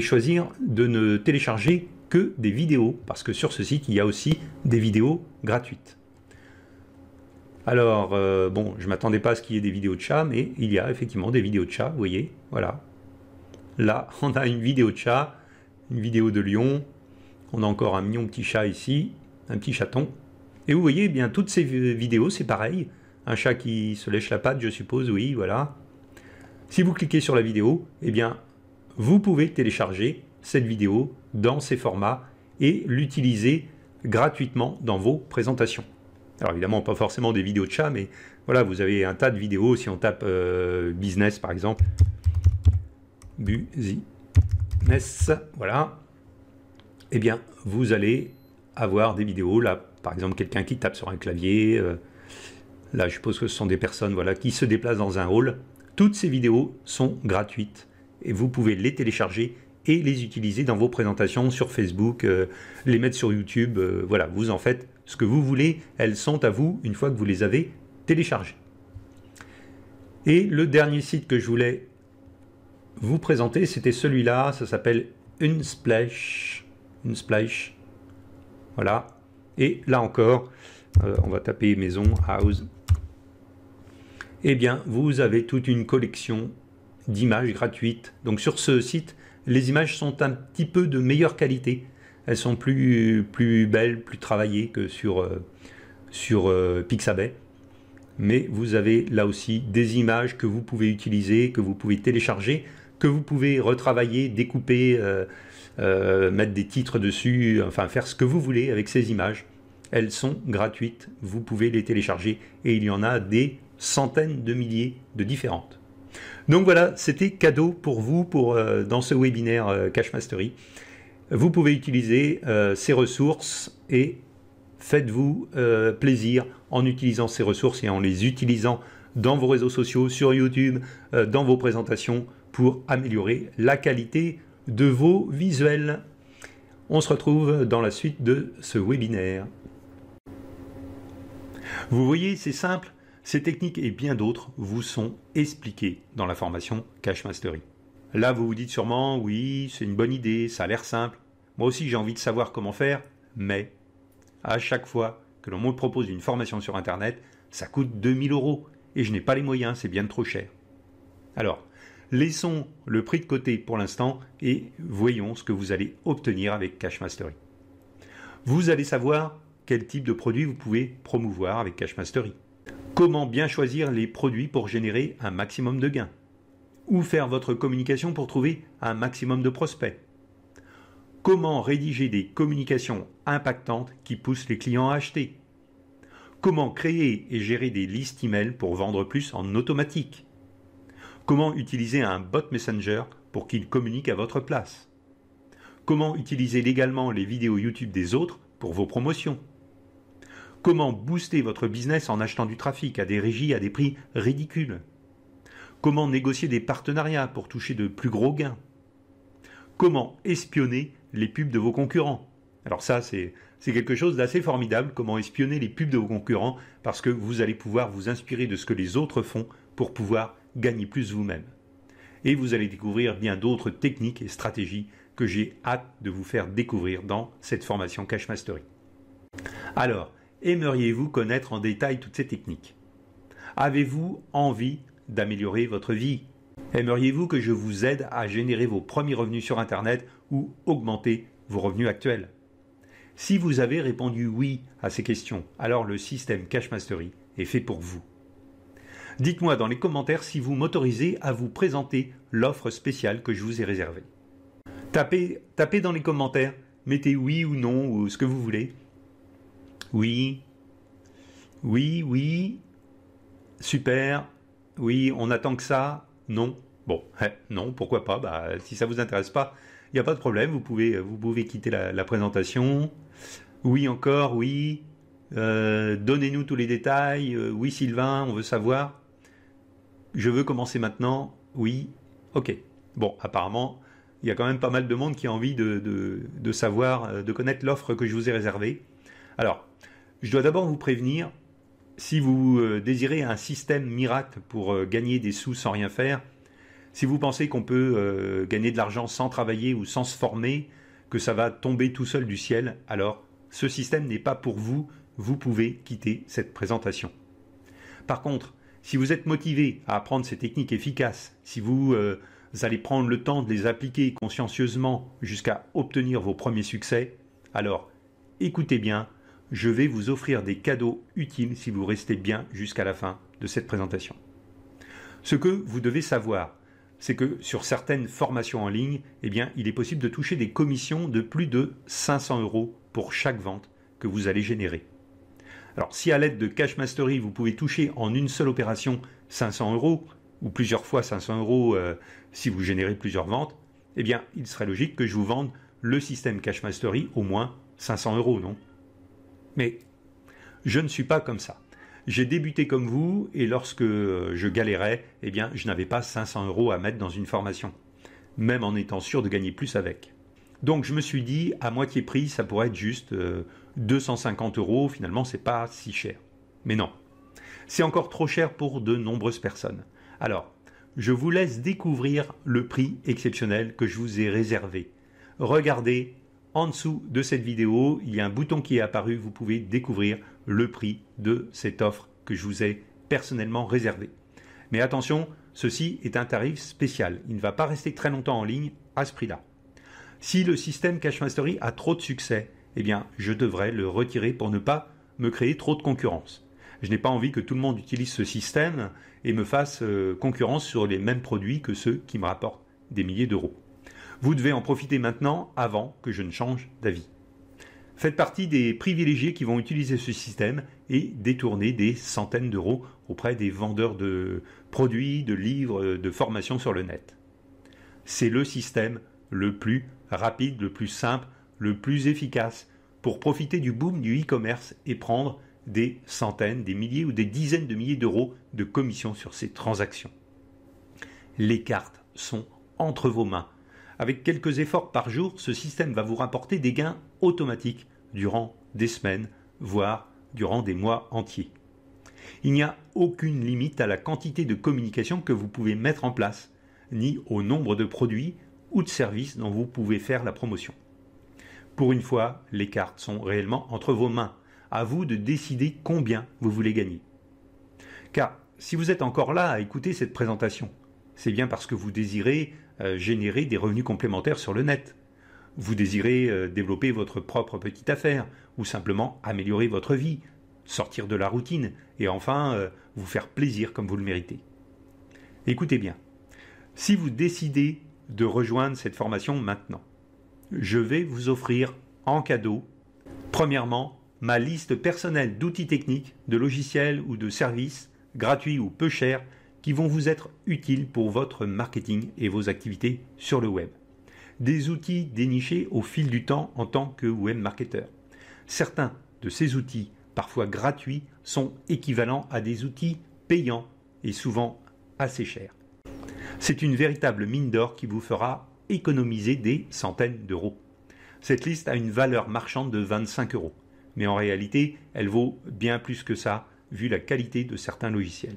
choisir de ne télécharger que des vidéos, parce que sur ce site, il y a aussi des vidéos gratuites. Alors, euh, bon, je ne m'attendais pas à ce qu'il y ait des vidéos de chats mais il y a effectivement des vidéos de chats. vous voyez, voilà. Là, on a une vidéo de chat, une vidéo de lion, on a encore un mignon petit chat ici, un petit chaton. Et vous voyez, eh bien toutes ces vidéos, c'est pareil, un chat qui se lèche la patte, je suppose, oui, voilà. Si vous cliquez sur la vidéo, eh bien, vous pouvez télécharger cette vidéo dans ces formats et l'utiliser gratuitement dans vos présentations. Alors évidemment, pas forcément des vidéos de chat, mais voilà, vous avez un tas de vidéos. Si on tape euh, business, par exemple, business, voilà, eh bien, vous allez avoir des vidéos. Là, par exemple, quelqu'un qui tape sur un clavier, euh, Là, je suppose que ce sont des personnes voilà, qui se déplacent dans un hall. Toutes ces vidéos sont gratuites et vous pouvez les télécharger et les utiliser dans vos présentations sur Facebook, euh, les mettre sur YouTube. Euh, voilà, vous en faites ce que vous voulez. Elles sont à vous une fois que vous les avez téléchargées. Et le dernier site que je voulais vous présenter, c'était celui-là. Ça s'appelle Unsplash. Unsplash. Voilà. Et là encore, euh, on va taper maison, house, eh bien, vous avez toute une collection d'images gratuites. Donc sur ce site, les images sont un petit peu de meilleure qualité. Elles sont plus, plus belles, plus travaillées que sur, euh, sur euh, Pixabay. Mais vous avez là aussi des images que vous pouvez utiliser, que vous pouvez télécharger, que vous pouvez retravailler, découper, euh, mettre des titres dessus, enfin faire ce que vous voulez avec ces images. Elles sont gratuites, vous pouvez les télécharger et il y en a des centaines de milliers de différentes. Donc voilà, c'était cadeau pour vous pour, euh, dans ce webinaire euh, Mastery. Vous pouvez utiliser euh, ces ressources et faites-vous plaisir en utilisant ces ressources et en les utilisant dans vos réseaux sociaux, sur YouTube, dans vos présentations pour améliorer la qualité de vos visuels. On se retrouve dans la suite de ce webinaire. Vous voyez, c'est simple. Ces techniques et bien d'autres vous sont expliquées dans la formation Cash Mastery. Là, vous vous dites sûrement, oui, c'est une bonne idée, ça a l'air simple. Moi aussi, j'ai envie de savoir comment faire, mais à chaque fois que l'on me propose une formation sur Internet, ça coûte 2000 euros et je n'ai pas les moyens, c'est bien trop cher. Alors, laissons le prix de côté pour l'instant et voyons ce que vous allez obtenir avec Cash Mastery. Vous allez savoir quel type de produit vous pouvez promouvoir avec Cash Mastery. Comment bien choisir les produits pour générer un maximum de gains Où faire votre communication pour trouver un maximum de prospects Comment rédiger des communications impactantes qui poussent les clients à acheter Comment créer et gérer des listes email pour vendre plus en automatique Comment utiliser un bot messenger pour qu'il communique à votre place Comment utiliser légalement les vidéos YouTube des autres pour vos promotions Comment booster votre business en achetant du trafic à des régies à des prix ridicules Comment négocier des partenariats pour toucher de plus gros gains Comment espionner les pubs de vos concurrents Alors ça, c'est quelque chose d'assez formidable, comment espionner les pubs de vos concurrents, parce que vous allez pouvoir vous inspirer de ce que les autres font pour pouvoir gagner plus vous-même. Et vous allez découvrir bien d'autres techniques et stratégies que j'ai hâte de vous faire découvrir dans cette formation Cash Mastery. Alors, aimeriez-vous connaître en détail toutes ces techniques Avez-vous envie d'améliorer votre vie Aimeriez-vous que je vous aide à générer vos premiers revenus sur Internet ou augmenter vos revenus actuels Si vous avez répondu oui à ces questions, alors le système Cash Mastery est fait pour vous. Dites-moi dans les commentaires si vous m'autorisez à vous présenter l'offre spéciale que je vous ai réservée. Tapez, dans les commentaires, mettez oui ou non ou ce que vous voulez oui. Oui, oui. Super. Oui, on attend que ça. Non. Bon, eh, non, pourquoi pas. Bah, si ça vous intéresse pas, il n'y a pas de problème. Vous pouvez, vous pouvez quitter la, présentation. Oui, encore. Oui. Euh, donnez-nous tous les détails. Euh, oui, Sylvain, on veut savoir. Je veux commencer maintenant. Oui. Ok. Bon, apparemment, il y a quand même pas mal de monde qui a envie de, de savoir, euh, de connaître l'offre que je vous ai réservée. Alors, je dois d'abord vous prévenir, si vous euh, désirez un système miracle pour euh, gagner des sous sans rien faire, si vous pensez qu'on peut euh, gagner de l'argent sans travailler ou sans se former, que ça va tomber tout seul du ciel, alors ce système n'est pas pour vous, vous pouvez quitter cette présentation. Par contre, si vous êtes motivé à apprendre ces techniques efficaces, si vous allez prendre le temps de les appliquer consciencieusement jusqu'à obtenir vos premiers succès, alors écoutez bien je vais vous offrir des cadeaux utiles si vous restez bien jusqu'à la fin de cette présentation. Ce que vous devez savoir, c'est que sur certaines formations en ligne, eh bien, il est possible de toucher des commissions de plus de 500 euros pour chaque vente que vous allez générer. Alors, si à l'aide de Cash Mastery, vous pouvez toucher en une seule opération 500 euros, ou plusieurs fois 500 euros euh, si vous générez plusieurs ventes, eh bien, il serait logique que je vous vende le système Cash Mastery au moins 500 euros, non mais je ne suis pas comme ça. J'ai débuté comme vous et lorsque je galérais, eh bien, je n'avais pas 500 euros à mettre dans une formation, même en étant sûr de gagner plus avec. Donc je me suis dit, à moitié prix, ça pourrait être juste 250 euh, euros, finalement, c'est pas si cher. Mais non, c'est encore trop cher pour de nombreuses personnes. Alors, je vous laisse découvrir le prix exceptionnel que je vous ai réservé. Regardez en dessous de cette vidéo, il y a un bouton qui est apparu, vous pouvez découvrir le prix de cette offre que je vous ai personnellement réservée. Mais attention, ceci est un tarif spécial, il ne va pas rester très longtemps en ligne à ce prix-là. Si le système Cash Mastery a trop de succès, eh bien, je devrais le retirer pour ne pas me créer trop de concurrence. Je n'ai pas envie que tout le monde utilise ce système et me fasse euh, concurrence sur les mêmes produits que ceux qui me rapportent des milliers d'euros. Vous devez en profiter maintenant avant que je ne change d'avis. Faites partie des privilégiés qui vont utiliser ce système et détourner des centaines d'euros auprès des vendeurs de produits, de livres, de formations sur le net. C'est le système le plus rapide, le plus simple, le plus efficace pour profiter du boom du e-commerce et prendre des centaines, des milliers ou des dizaines de milliers d'euros de commissions sur ces transactions. Les cartes sont entre vos mains avec quelques efforts par jour, ce système va vous rapporter des gains automatiques durant des semaines, voire durant des mois entiers. Il n'y a aucune limite à la quantité de communication que vous pouvez mettre en place, ni au nombre de produits ou de services dont vous pouvez faire la promotion. Pour une fois, les cartes sont réellement entre vos mains. À vous de décider combien vous voulez gagner. Car si vous êtes encore là à écouter cette présentation, c'est bien parce que vous désirez euh, générer des revenus complémentaires sur le net. Vous désirez euh, développer votre propre petite affaire ou simplement améliorer votre vie, sortir de la routine et enfin euh, vous faire plaisir comme vous le méritez. Écoutez bien, si vous décidez de rejoindre cette formation maintenant, je vais vous offrir en cadeau, premièrement, ma liste personnelle d'outils techniques, de logiciels ou de services, gratuits ou peu chers, qui vont vous être utiles pour votre marketing et vos activités sur le web. Des outils dénichés au fil du temps en tant que web marketeur. Certains de ces outils, parfois gratuits, sont équivalents à des outils payants et souvent assez chers. C'est une véritable mine d'or qui vous fera économiser des centaines d'euros. Cette liste a une valeur marchande de 25 euros, mais en réalité, elle vaut bien plus que ça, vu la qualité de certains logiciels.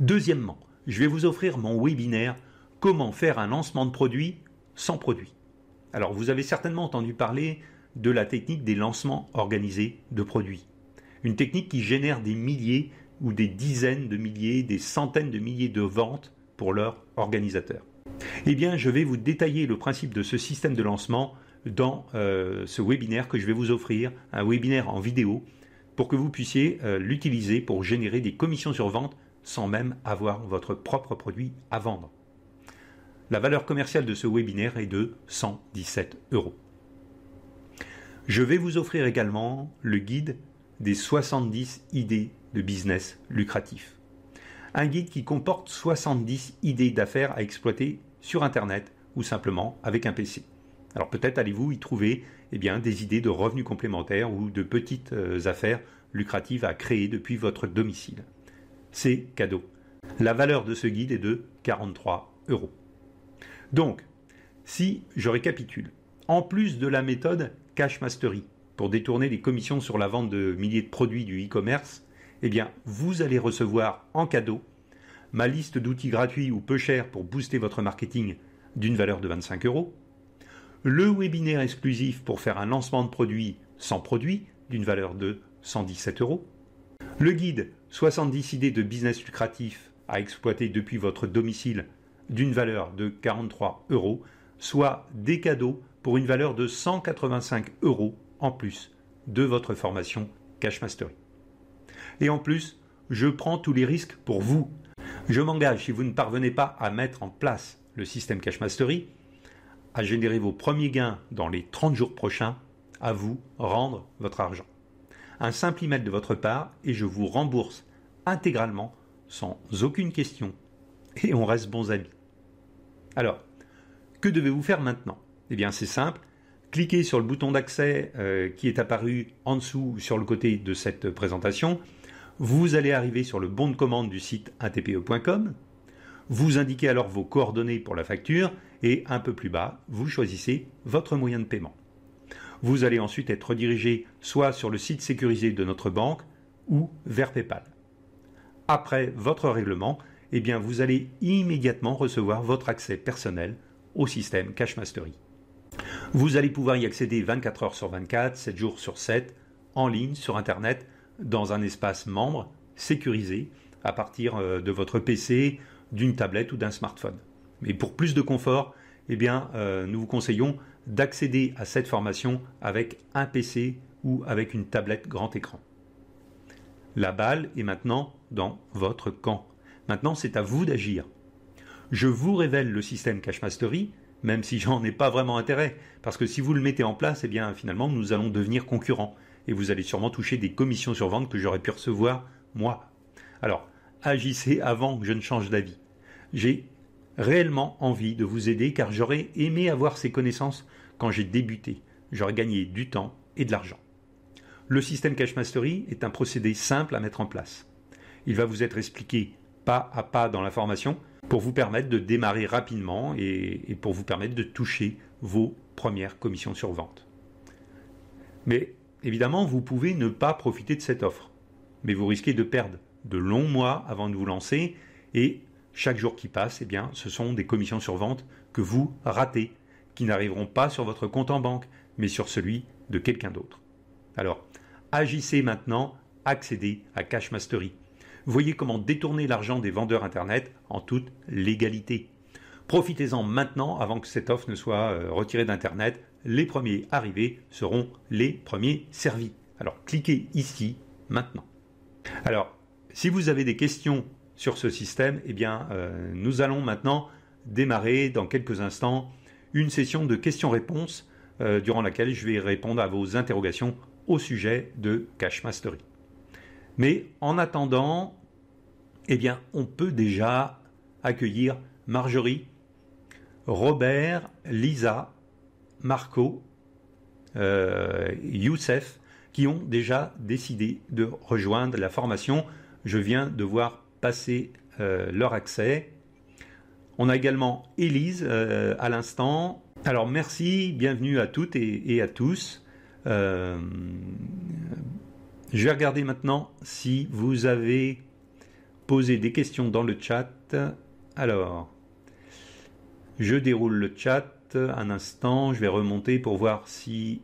Deuxièmement, je vais vous offrir mon webinaire Comment faire un lancement de produit sans produit. Alors vous avez certainement entendu parler de la technique des lancements organisés de produits. Une technique qui génère des milliers ou des dizaines de milliers, des centaines de milliers de ventes pour leur organisateur. Eh bien, je vais vous détailler le principe de ce système de lancement dans euh, ce webinaire que je vais vous offrir, un webinaire en vidéo, pour que vous puissiez euh, l'utiliser pour générer des commissions sur vente sans même avoir votre propre produit à vendre. La valeur commerciale de ce webinaire est de 117 euros. Je vais vous offrir également le guide des 70 idées de business lucratif. Un guide qui comporte 70 idées d'affaires à exploiter sur Internet ou simplement avec un PC. Alors peut-être allez-vous y trouver eh bien, des idées de revenus complémentaires ou de petites euh, affaires lucratives à créer depuis votre domicile. C'est cadeau. La valeur de ce guide est de 43 euros. Donc, si je récapitule, en plus de la méthode Cash Mastery pour détourner les commissions sur la vente de milliers de produits du e-commerce, eh bien, vous allez recevoir en cadeau ma liste d'outils gratuits ou peu chers pour booster votre marketing d'une valeur de 25 euros, le webinaire exclusif pour faire un lancement de produits sans produit d'une valeur de 117 euros, le guide 70 idées de business lucratif à exploiter depuis votre domicile d'une valeur de 43 euros, soit des cadeaux pour une valeur de 185 euros en plus de votre formation Cash Mastery. Et en plus, je prends tous les risques pour vous. Je m'engage, si vous ne parvenez pas à mettre en place le système Cash Mastery, à générer vos premiers gains dans les 30 jours prochains, à vous rendre votre argent un simple email de votre part et je vous rembourse intégralement sans aucune question. Et on reste bons amis. Alors, que devez-vous faire maintenant Eh bien, c'est simple. Cliquez sur le bouton d'accès euh, qui est apparu en dessous sur le côté de cette présentation. Vous allez arriver sur le bon de commande du site atpe.com. Vous indiquez alors vos coordonnées pour la facture et un peu plus bas, vous choisissez votre moyen de paiement. Vous allez ensuite être redirigé soit sur le site sécurisé de notre banque ou vers PayPal. Après votre règlement, eh bien vous allez immédiatement recevoir votre accès personnel au système Cash Mastery. Vous allez pouvoir y accéder 24 heures sur 24, 7 jours sur 7, en ligne, sur Internet, dans un espace membre sécurisé à partir euh, de votre PC, d'une tablette ou d'un smartphone. Mais pour plus de confort, eh bien, euh, nous vous conseillons d'accéder à cette formation avec un PC ou avec une tablette grand écran. La balle est maintenant dans votre camp. Maintenant, c'est à vous d'agir. Je vous révèle le système Cash Mastery, même si j'en ai pas vraiment intérêt, parce que si vous le mettez en place, eh bien finalement nous allons devenir concurrents, et vous allez sûrement toucher des commissions sur vente que j'aurais pu recevoir moi. Alors, agissez avant que je ne change d'avis. J'ai réellement envie de vous aider car j'aurais aimé avoir ces connaissances quand j'ai débuté. J'aurais gagné du temps et de l'argent. Le système Cash Mastery est un procédé simple à mettre en place. Il va vous être expliqué pas à pas dans la formation pour vous permettre de démarrer rapidement et, pour vous permettre de toucher vos premières commissions sur vente. Mais évidemment, vous pouvez ne pas profiter de cette offre, mais vous risquez de perdre de longs mois avant de vous lancer et chaque jour qui passe, eh bien, ce sont des commissions sur vente que vous ratez, qui n'arriveront pas sur votre compte en banque, mais sur celui de quelqu'un d'autre. Alors, agissez maintenant, accédez à Cash Mastery. Voyez comment détourner l'argent des vendeurs Internet en toute légalité. Profitez-en maintenant avant que cette offre ne soit euh, retirée d'Internet. Les premiers arrivés seront les premiers servis. Alors cliquez ici maintenant. Alors, si vous avez des questions sur ce système, eh bien, euh, nous allons maintenant démarrer dans quelques instants une session de questions-réponses euh, durant laquelle je vais répondre à vos interrogations au sujet de Cash Mastery. Mais en attendant, eh bien, on peut déjà accueillir Marjorie, Robert, Lisa, Marco, euh, Youssef, qui ont déjà décidé de rejoindre la formation. Je viens de voir euh, leur accès. On a également Élise euh, à l'instant. Alors merci, bienvenue à toutes et, à tous. Euh, je vais regarder maintenant si vous avez posé des questions dans le chat. Alors, je déroule le chat un instant. Je vais remonter pour voir si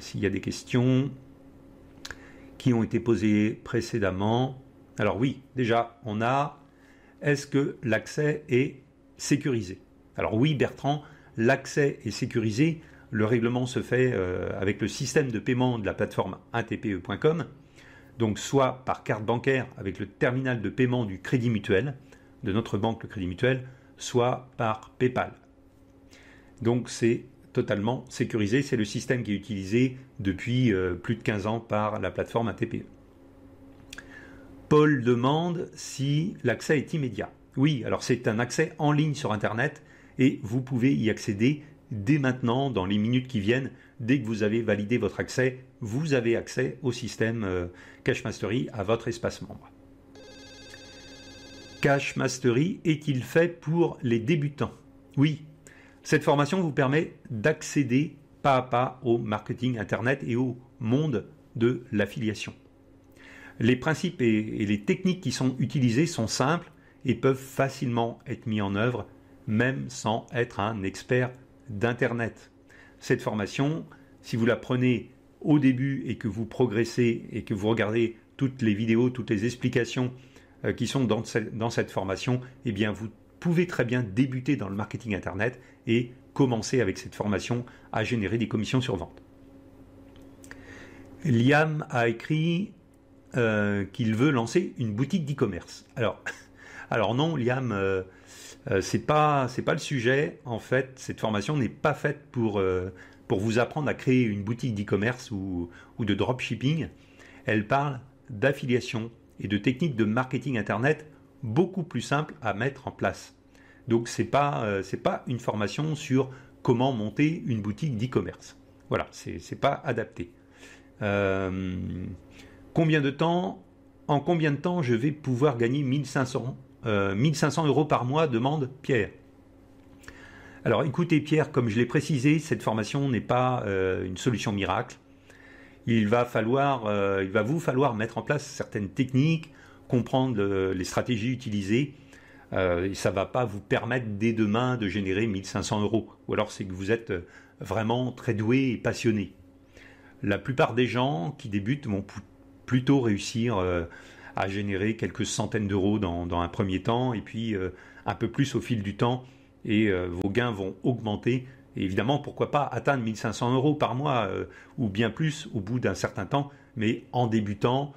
s'il y a des questions qui ont été posées précédemment. Alors oui, déjà, on a est-ce que l'accès est sécurisé Alors oui, Bertrand, l'accès est sécurisé. Le règlement se fait euh, avec le système de paiement de la plateforme atpe.com, donc soit par carte bancaire avec le terminal de paiement du Crédit Mutuel, de notre banque le Crédit Mutuel, soit par PayPal. Donc c'est totalement sécurisé, c'est le système qui est utilisé depuis euh, plus de 15 ans par la plateforme ATPE. Paul demande si l'accès est immédiat. Oui, alors c'est un accès en ligne sur Internet et vous pouvez y accéder dès maintenant, dans les minutes qui viennent. Dès que vous avez validé votre accès, vous avez accès au système euh, Cash Mastery, à votre espace membre. Cash Mastery est-il fait pour les débutants Oui, cette formation vous permet d'accéder pas à pas au marketing Internet et au monde de l'affiliation. Les principes et, les techniques qui sont utilisées sont simples et peuvent facilement être mis en œuvre, même sans être un expert d'Internet. Cette formation, si vous la prenez au début et que vous progressez et que vous regardez toutes les vidéos, toutes les explications euh, qui sont dans cette, dans cette formation, eh bien vous pouvez très bien débuter dans le marketing Internet et commencer avec cette formation à générer des commissions sur vente. Liam a écrit euh, qu'il veut lancer une boutique d'e-commerce. Alors, alors non, Liam, ce euh, n'est euh, c'est pas c'est pas le sujet. En fait, cette formation n'est pas faite pour pour vous apprendre à créer une boutique d'e-commerce ou, de dropshipping. Elle parle d'affiliation et de techniques de marketing internet beaucoup plus simples à mettre en place. Donc c'est pas c'est pas une formation sur comment monter une boutique d'e-commerce. Voilà, c'est pas adapté. Euh, combien de temps, en combien de temps je vais pouvoir gagner 1500, euh, euros par mois demande Pierre. Alors écoutez Pierre, comme je l'ai précisé, cette formation n'est pas euh, une solution miracle. Il va, falloir, euh, il va vous falloir mettre en place certaines techniques, comprendre les stratégies utilisées. ça ne va pas vous permettre dès demain de générer 1500 euros. Ou alors c'est que vous êtes vraiment très doué et passionné. La plupart des gens qui débutent vont plutôt réussir euh, à générer quelques centaines d'euros dans, un premier temps, et puis euh, un peu plus au fil du temps, et euh, vos gains vont augmenter. évidemment, pourquoi pas atteindre 1500 euros par mois ou bien plus au bout d'un certain temps, mais en débutant,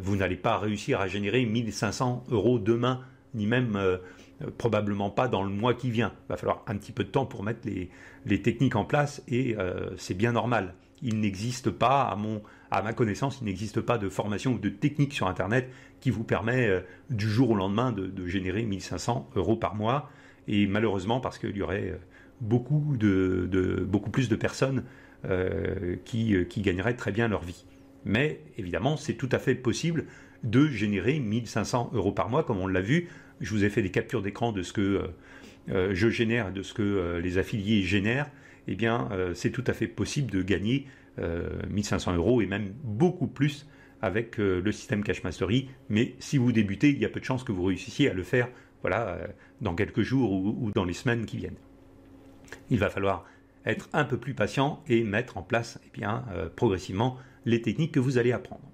vous n'allez pas réussir à générer 1500 euros demain, ni même probablement pas dans le mois qui vient. Il va falloir un petit peu de temps pour mettre les, techniques en place et c'est bien normal il n'existe pas, à, mon, à ma connaissance, il n'existe pas de formation ou de technique sur Internet qui vous permet euh, du jour au lendemain de, générer 1500 euros par mois. Et malheureusement, parce qu'il y aurait euh, beaucoup, de, beaucoup plus de personnes euh, qui, gagneraient très bien leur vie. Mais évidemment, c'est tout à fait possible de générer 1500 euros par mois, comme on l'a vu. Je vous ai fait des captures d'écran de ce que je génère, de ce que les affiliés génèrent eh bien, euh, c'est tout à fait possible de gagner 1500 euh, euros et même beaucoup plus avec euh, le système Cash Mastery. Mais si vous débutez, il y a peu de chances que vous réussissiez à le faire voilà, dans quelques jours ou, dans les semaines qui viennent. Il va falloir être un peu plus patient et mettre en place eh bien, progressivement les techniques que vous allez apprendre.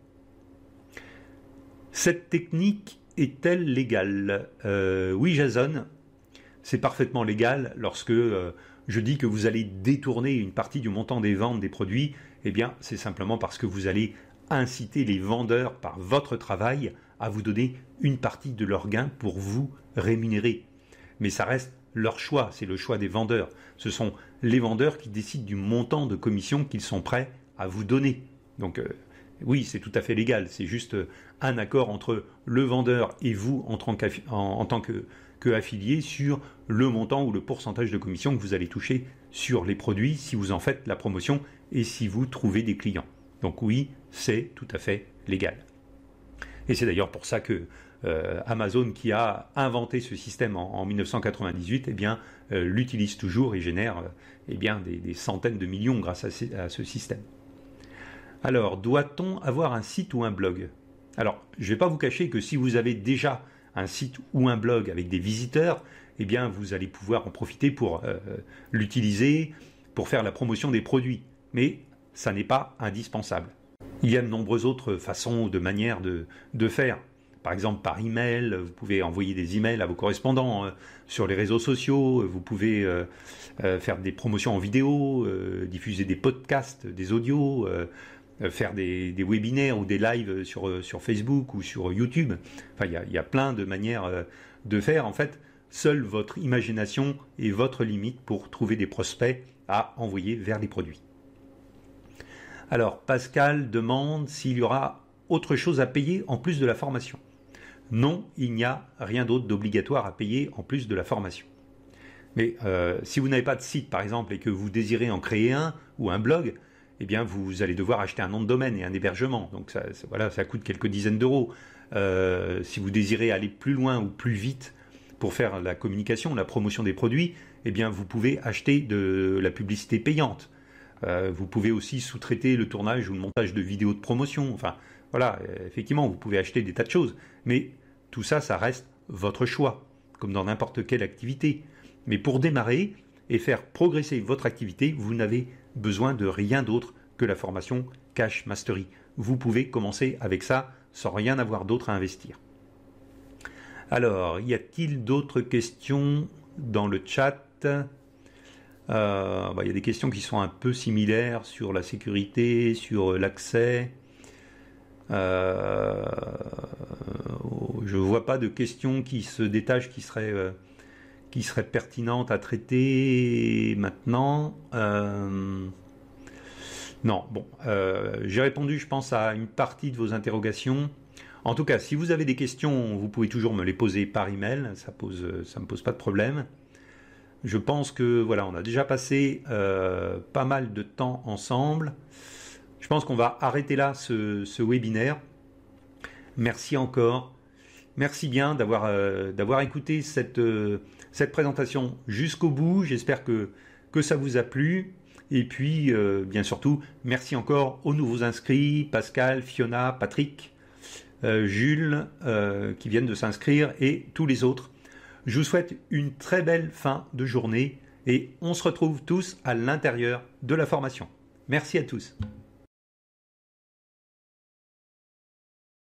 Cette technique est-elle légale Oui, Jason, c'est parfaitement légal lorsque je dis que vous allez détourner une partie du montant des ventes des produits, eh bien c'est simplement parce que vous allez inciter les vendeurs par votre travail à vous donner une partie de leurs gains pour vous rémunérer. Mais ça reste leur choix, c'est le choix des vendeurs. Ce sont les vendeurs qui décident du montant de commission qu'ils sont prêts à vous donner. Donc euh, oui, c'est tout à fait légal, c'est juste euh, un accord entre le vendeur et vous en tant que que affilié sur le montant ou le pourcentage de commission que vous allez toucher sur les produits si vous en faites la promotion et si vous trouvez des clients. Donc oui, c'est tout à fait légal. Et c'est d'ailleurs pour ça que euh, Amazon, qui a inventé ce système en, 1998, eh bien, euh, l'utilise toujours et génère euh, eh bien, des, centaines de millions grâce à, à ce système. Alors, doit-on avoir un site ou un blog Alors, je ne vais pas vous cacher que si vous avez déjà un site ou un blog avec des visiteurs, eh bien vous allez pouvoir en profiter pour euh, l'utiliser, pour faire la promotion des produits. Mais ça n'est pas indispensable. Il y a de nombreuses autres façons de manières de, faire. Par exemple, par email, vous pouvez envoyer des emails à vos correspondants euh, sur les réseaux sociaux, euh, vous pouvez faire des promotions en vidéo, diffuser des podcasts, des audios, euh, faire des, webinaires ou des lives euh, sur, Facebook ou sur YouTube. Enfin, il y a, plein de manières euh, de faire. En fait, seule votre imagination et votre limite pour trouver des prospects à envoyer vers les produits. Alors, Pascal demande s'il y aura autre chose à payer en plus de la formation. Non, il n'y a rien d'autre d'obligatoire à payer en plus de la formation. Mais si vous n'avez pas de site, par exemple, et que vous désirez en créer un ou un blog, eh bien, vous allez devoir acheter un nom de domaine et un hébergement. Donc, ça, voilà, ça coûte quelques dizaines d'euros. Euh, si vous désirez aller plus loin ou plus vite pour faire la communication, la promotion des produits, eh bien, vous pouvez acheter de la publicité payante. Euh, vous pouvez aussi sous-traiter le tournage ou le montage de vidéos de promotion. Enfin, voilà, euh, effectivement, vous pouvez acheter des tas de choses. Mais tout ça, ça reste votre choix, comme dans n'importe quelle activité. Mais pour démarrer et faire progresser votre activité, vous n'avez besoin de rien d'autre que la formation Cash Mastery. Vous pouvez commencer avec ça sans rien avoir d'autre à investir. Alors, y a-t-il d'autres questions dans le chat Il euh, bah, y a des questions qui sont un peu similaires sur la sécurité, sur l'accès. Euh, je ne vois pas de questions qui se détachent, qui seraient... Euh, qui serait pertinente à traiter maintenant euh, Non, bon, euh, j'ai répondu, je pense, à une partie de vos interrogations. En tout cas, si vous avez des questions, vous pouvez toujours me les poser par email, ça pose, ça me pose pas de problème. Je pense que voilà, on a déjà passé euh, pas mal de temps ensemble. Je pense qu'on va arrêter là ce, webinaire. Merci encore merci bien d'avoir écouté cette, cette présentation jusqu'au bout. J'espère que, que ça vous a plu. Et puis, euh, bien surtout, merci encore aux nouveaux inscrits, Pascal, Fiona, Patrick, euh, Jules, euh, qui viennent de s'inscrire, et tous les autres. Je vous souhaite une très belle fin de journée et on se retrouve tous à l'intérieur de la formation. Merci à tous.